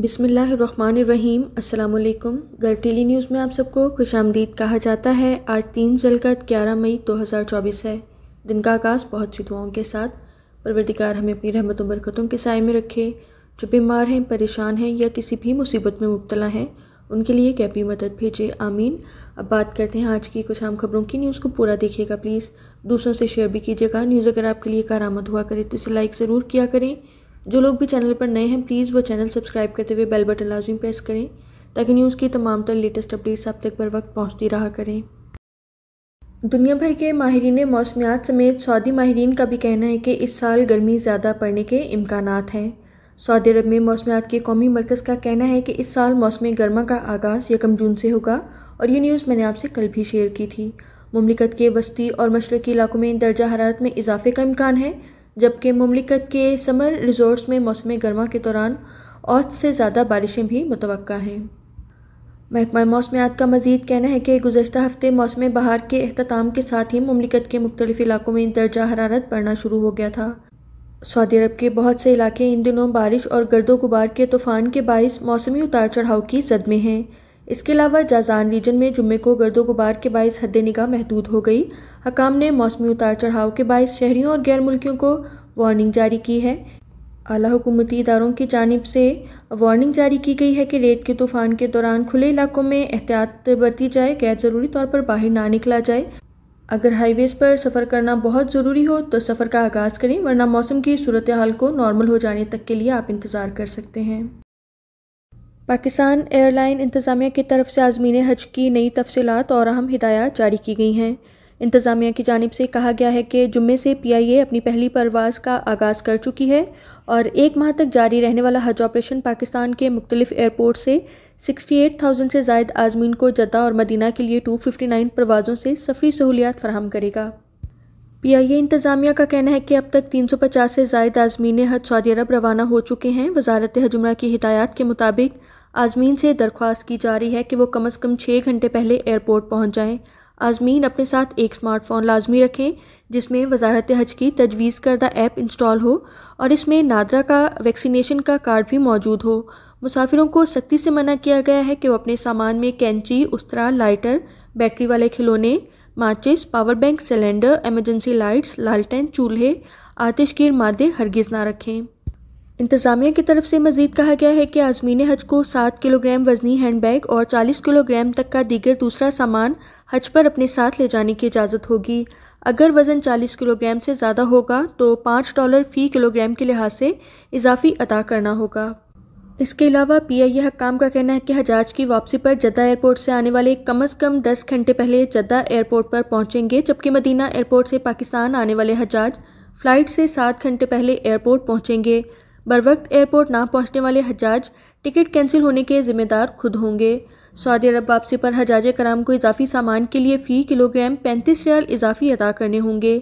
बिसमीम् अल्लाम गर्टीली न्यूज़ में आप सबको खुश आमदीद कहा जाता है आज तीन जलकत ग्यारह मई दो हज़ार चौबीस है दिन का आगाज़ बहुत सी दुआओं के साथ परवरदिकार हमें अपनी रहमत बरकतों के साय में रखे जो बीमार हैं परेशान हैं या किसी भी मुसीबत में मुबतला हैं उनके लिए कैपी मदद भेजे आमीन अब बात करते हैं आज की कुछ आम खबरों की न्यूज़ को पूरा देखिएगा प्लीज़ दूसरों से शेयर भी कीजिएगा न्यूज़ अगर आपके लिए कार हुआ करे तो इसे लाइक ज़रूर किया करें जो लोग भी चैनल पर नए हैं प्लीज़ वो चैनल सब्सक्राइब करते हुए बेल बटन लाजमी प्रेस करें ताकि न्यूज़ की तमाम तर लेटेस्ट अपडेट्स आप तक पर वक्त पहुँचती रहा करें दुनिया भर के माहरीन मौसमियात समेत सऊदी माहरीन का भी कहना है कि इस साल गर्मी ज़्यादा पड़ने के इम्कान हैं सऊदी अरब में मौसमियात के कौमी मरकज़ का कहना है कि इस साल मौसम गर्मा का आगाज़ यकम जून से होगा और ये न्यूज़ मैंने आपसे कल भी शेयर की थी ममलिकत के वस्ती और मशरक़ी इलाकों में दर्जा हरारत में इजाफे का इम्कान है जबकि ममलिकत के समर रिजॉर्ट्स में मौसम गर्मा के दौरान औत से ज़्यादा बारिशें भी मुतव हैं महकमा मौसमियात का मजीद कहना है कि गुजशत हफ्ते मौसम बहार के अहताम के साथ ही ममलिकत के मुख्तलिफ इलाकों में दर्जा हरारत बढ़ना शुरू हो गया था सऊदी अरब के बहुत से इलाके इन दिनों बारिश और गर्दो गुबार के तूफ़ान के बायस मौसमी उतार चढ़ाव की जद में हैं इसके अलावा जाजान रीजन में जुम्मे को गर्दो गुबार के बायस हद निगाह महदूद हो गई हकाम ने मौसमी उतार चढ़ाव के बायस शहरीों और गैर मुल्कियों को वार्निंग जारी की है अली हुकूमती इदारों की जानब से वार्निंग जारी की गई है कि रेत के तूफ़ान के दौरान खुले इलाकों में एहतियात बरती जाए गैर ज़रूरी तौर पर बाहर ना निकला जाए अगर हाईवेज़ पर सफ़र करना बहुत ज़रूरी हो तो सफ़र का आगाज़ करें वरना मौसम की सूरत हाल को नॉर्मल हो जाने तक के लिए आप इंतज़ार कर सकते हैं पाकिस्तान एयरलाइन इंतज़ामिया की तरफ से आज़मीन हज की नई तफसीत और अहम हिदायत जारी की गई हैं इंतज़ामिया की जानब से कहा गया है कि जुम्मे से पी आई ए अपनी पहली परवाज़ का आगाज़ कर चुकी है और एक माह तक जारी रहने वाला हज ऑपरेशन पाकिस्तान के मुख्तलिफ एयरपोर्ट से 68,000 से जायद आज़मीन को जदा और मदीना के लिए 259 परवाज़ों से सफरी सहूलियात फराहम करेगा पीआईए इंतजामिया का कहना है कि अब तक 350 से ज्यादा आजमीन हज सऊदी अरब रवाना हो चुके हैं वजारत हजुमरा की हिदायत के मुताबिक आजमीन से दरख्वास्त की जा रही है कि वह कम अज़ कम छः घंटे पहले एयरपोर्ट पहुँच जाएँ आजमीन अपने साथ एक स्मार्टफोन लाजमी रखें जिसमें वजारत हज की तजवीज़ करदा ऐप इंस्टॉल हो और इसमें नादरा का वैक्सीनेशन का कार्ड भी मौजूद हो मुसाफिरों को सख्ती से मना किया गया है कि वो अपने सामान में कैंची उस्तरा लाइटर बैटरी वाले खिलौने माचिस power bank cylinder emergency lights लालटेन चूल्हे आतिशगीर मादे हरगिज़ ना रखें इंतज़ामिया की तरफ से मज़ीद कहा गया है कि आज़मीन हज को सात किलोग्राम वजनी हैंड बैग और चालीस किलोग्राम तक का दीगर दूसरा सामान हज पर अपने साथ ले जाने की इजाज़त होगी अगर वज़न चालीस किलोग्राम से ज़्यादा होगा तो पाँच डॉलर फ़ी किलोग्राम के लिहाज से इजाफ़ी अदा करना होगा इसके अलावा आई हकाम का कहना है कि हजाज की वापसी पर जद्दा एयरपोर्ट से आने वाले कम अज़ कम 10 घंटे पहले जद्दा एयरपोर्ट पर पहुंचेंगे जबकि मदीना एयरपोर्ट से पाकिस्तान आने वाले हजाज फ़्लाइट से सात घंटे पहले एयरपोर्ट पहुंचेंगे बरवक्त एयरपोर्ट ना पहुंचने वाले हजाज टिकट कैंसिल होने के जिम्मेदार खुद होंगे सऊदी अरब वापसी पर हजाज कराम को इजाफी सामान के लिए फ़ी किलोग्राम पैंतीस रियाल इजाफी अदा करने होंगे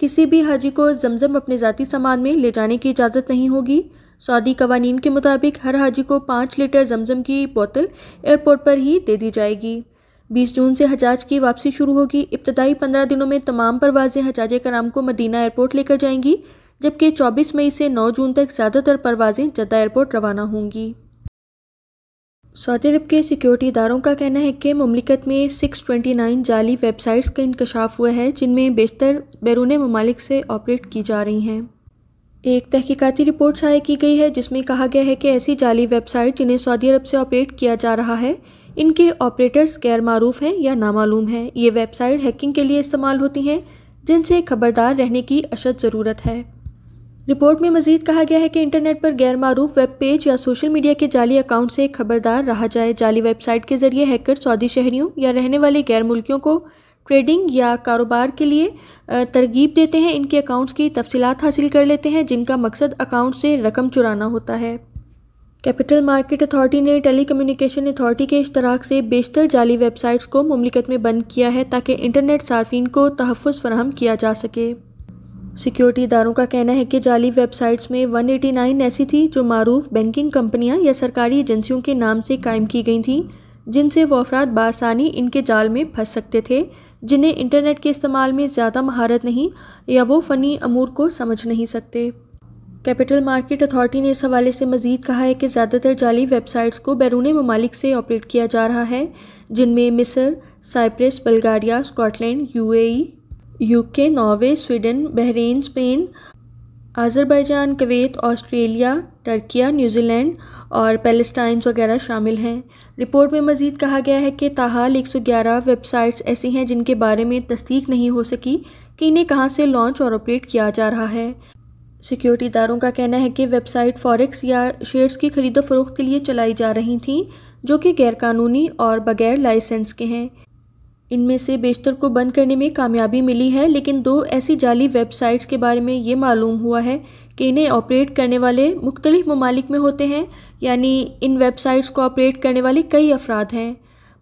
किसी भी हाजी को जमजम अपने ज़ाती सामान में ले जाने की इजाज़त नहीं होगी सऊदी कवानीन के मुताबिक हर हाजी को पाँच लीटर जमजम की बोतल एयरपोर्ट पर ही दे दी जाएगी बीस जून से हजाज की वापसी शुरू होगी इब्तदाई पंद्रह दिनों में तमाम परवाज़ें हजाज कराम को मदीना एयरपोर्ट लेकर जाएंगी जबकि 24 मई से 9 जून तक ज़्यादातर परवाज़ें जद्दा एयरपोर्ट रवाना होंगी सऊदी अरब के सिक्योरिटी इदारों का कहना है कि ममलिकत में 629 जाली वेबसाइट्स का इंकशाफ हुआ है जिनमें बेशतर बैरून ममालिक से ऑपरेट की जा रही हैं एक तहकीकती रिपोर्ट शाये की गई है जिसमें कहा गया है कि ऐसी जाली वेबसाइट जिन्हें सऊदी अरब से ऑपरेट किया जा रहा है इनके ऑपरेटर्स गैर मरूफ हैं या नामालूम हैं ये वेबसाइट हैकिंग के लिए इस्तेमाल होती हैं जिनसे खबरदार रहने की अशद ज़रूरत है रिपोर्ट में मजीद कहा गया है कि इंटरनेट पर गैर मरूफ वेब पेज या सोशल मीडिया के जाली अकाउंट से खबरदार रहा जाए जाली वेबसाइट के जरिए हैकर सऊदी शहरीों या रहने वाले गैर मुल्कियों को ट्रेडिंग या कारोबार के लिए तरगीब देते हैं इनके अकाउंट्स की तफसीत हासिल कर लेते हैं जिनका मकसद अकाउंट से रकम चुराना होता है कैपिटल मार्केट अथॉरिटी ने टेली कम्यूनिकेशन अथॉरिटी के इश्तराक से बेशतर जाली वेबसाइट्स को ममलिकत में बंद किया है ताकि इंटरनेट सार्फिन को तहफ़ फराहम किया जा सके सिक्योरिटी इदारों का कहना है कि जाली वेबसाइट्स में 189 ऐसी थी जो मरूफ बैंकिंग कंपनियां या सरकारी एजेंसियों के नाम से कायम की गई थीं जिनसे वो अफराद बासानी इनके जाल में फंस सकते थे जिन्हें इंटरनेट के इस्तेमाल में ज़्यादा महारत नहीं या वो फ़नी अमूर को समझ नहीं सकते कैपिटल मार्केट अथॉरिटी ने इस हवाले से मजीद कहा है कि ज़्यादातर जाली वेबसाइट्स को बैरून ममालिक से ऑपरेट किया जा रहा है जिनमें मिस्र Cyprus Bulgaria Scotland U UK Norway Sweden Bahrain Spain Azerbaijan Kuwait Australia Turkiye New Zealand और पैलेस्टाइन वगैरह शामिल हैं रिपोर्ट में मज़ीद कहा गया है कि ताहाल 111 वेबसाइट्स ऐसी हैं जिनके बारे में तस्दीक नहीं हो सकी कि इन्हें कहाँ से लॉन्च और ऑपरेट किया जा रहा है सिक्योरिटी इदारों का कहना है कि वेबसाइट फॉरेक्स या शेयर्स की खरीदो फरोख्त के लिए चलाई जा रही थी जो कि गैरकानूनी और बगैर लाइसेंस के हैं इनमें से बेशतर को बंद करने में कामयाबी मिली है लेकिन दो ऐसी जाली वेबसाइट्स के बारे में ये मालूम हुआ है कि इन्हें ऑपरेट करने वाले मुख्तलिफ ममालिक में होते हैं यानी इन वेबसाइट्स को ऑपरेट करने वाले कई अफराद हैं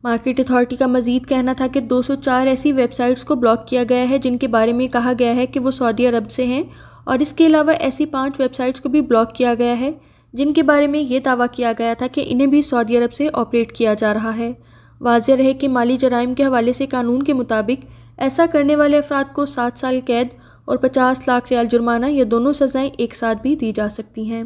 मार्केट अथॉरिटी का मजीद कहना था कि 204 ऐसी वेबसाइट्स को ब्लॉक किया गया है जिनके बारे में कहा गया है कि वो सऊदी अरब से हैं और इसके अलावा ऐसी पाँच वेबसाइट्स को भी ब्लॉक किया गया है जिनके बारे में ये दावा किया गया था कि इन्हें भी सऊदी अरब से ऑपरेट किया जा रहा है वाज रहे कि माली जराइम के हवाले से कानून के मुताबिक ऐसा करने वाले अफराद को सात साल कैद और पचास लाख रियाल जुर्माना या दोनों सज़ाएँ एक साथ भी दी जा सकती हैं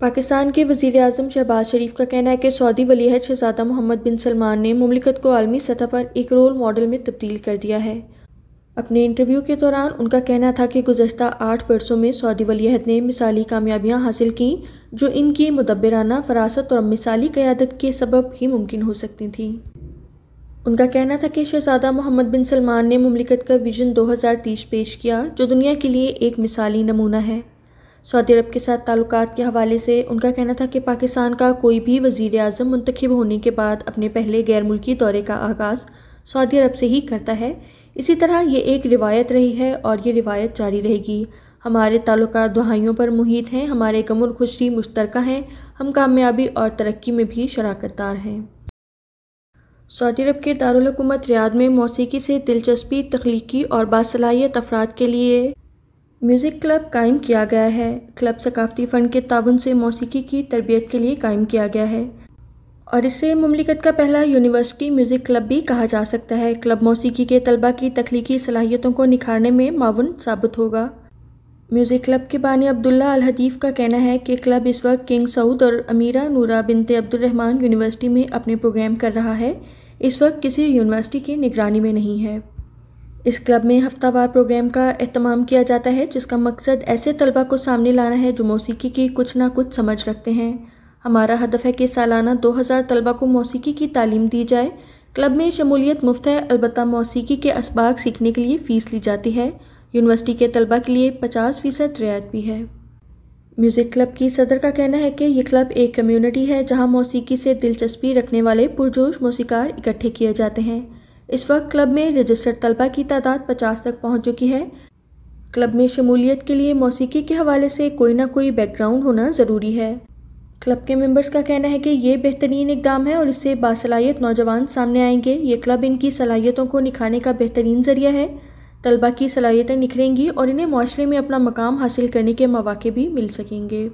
पाकिस्तान के वजीर अजम शहबाज शरीफ का कहना है कि सऊदी वलीहद शहजादा मोहम्मद बिन सलमान ने ममलिकत को आलमी सतह पर एक रोल मॉडल में तब्दील कर दिया है अपने इंटरव्यू के दौरान उनका कहना था कि गुजशत आठ बरसों में सऊदी वलीहद ने मिसाली कामयाबियां हासिल कं जो इनकी मुदबराना फरासत और मिसाली क़्यादत के सबब ही मुमकिन हो सकती थी उनका कहना था कि शहजादा मोहम्मद बिन सलमान ने ममलिकत का विजन 2030 पेश किया जो दुनिया के लिए एक मिसाली नमूना है सऊदी अरब के साथ ताल्लुक के हवाले से उनका कहना था कि पाकिस्तान का कोई भी वज़ी अजम मंतखब होने के बाद अपने पहले गैर मुल्की दौरे का आगाज़ सऊदी अरब से ही करता है इसी तरह ये एक रिवायत रही है और ये रिवायत जारी रहेगी हमारे ताल्लुक दुहाइयों पर मुहित हैं हमारे गमुल खुशी मुश्तरक हैं हम कामयाबी और तरक्की में भी दार हैं सऊदी अरब के दारकूमत रियाद में मौसीकी से दिलचस्पी तख्लीकी और बासलाहियत अफराद के लिए म्यूज़िक क्लब कायम किया गया है क्लब सकाफ़ती फ़ंड के ताउन से मौसीकी की तरबियत के लिए कायम किया गया है और इसे ममलिकत का पहला यूनिवर्सिटी म्यूज़िक क्लब भी कहा जा सकता है क्लब मौसीकी के तलबा की तख्लीकी सलाहियतों को निखारने में माउन साबित होगा म्यूज़िक क्लब के बानी अब्दुल्ला अल हदीफ़ का कहना है कि क्लब इस वक्त किंग सऊद और अमीरा नूरा बिनते अब्दुलरहमान यूनिवर्सिटी में अपने प्रोग्राम कर रहा है इस वक्त किसी यूनिवर्सिटी की निगरानी में नहीं है इस क्लब में हफ्तावार प्रोग्राम का अहतमाम किया जाता है जिसका मकसद ऐसे तलबा को सामने लाना है जो मौसीकी की कुछ ना कुछ समझ रखते हैं हमारा हदफ है कि सालाना दो हज़ार तलबा को मौसीकी की तालीम दी जाए क्लब में शमूलियत मुफ्त है अलबत् मौसीकी के इसबाक सीखने के लिए फ़ीस ली जाती है यूनिवर्सिटी के तलबा के लिए पचास फ़ीसद रियायत भी है म्यूज़िक क्लब की सदर का कहना है कि यह क्लब एक कम्यूनिटी है जहाँ मौसीकी से दिलचस्पी रखने वाले पुरजोश मौसीकार इकट्ठे किए जाते हैं इस वक्त क्लब में रजिस्टर्ड तलबा की तादाद पचास तक पहुँच चुकी है क्लब में शमूलियत के लिए मौसीकी के हवाले से कोई ना कोई बैकग्राउंड होना ज़रूरी है क्लब के मेंबर्स का कहना है कि ये बेहतरीन इकदाम है और इससे बासलाहियत नौजवान सामने आएंगे ये क्लब इनकी सलाहियतों को निखारने का बेहतरीन ज़रिया है तलबा की सलाहियतें निखरेंगी और इन्हें माशरे में अपना मकाम हासिल करने के मौाक़े भी मिल सकेंगे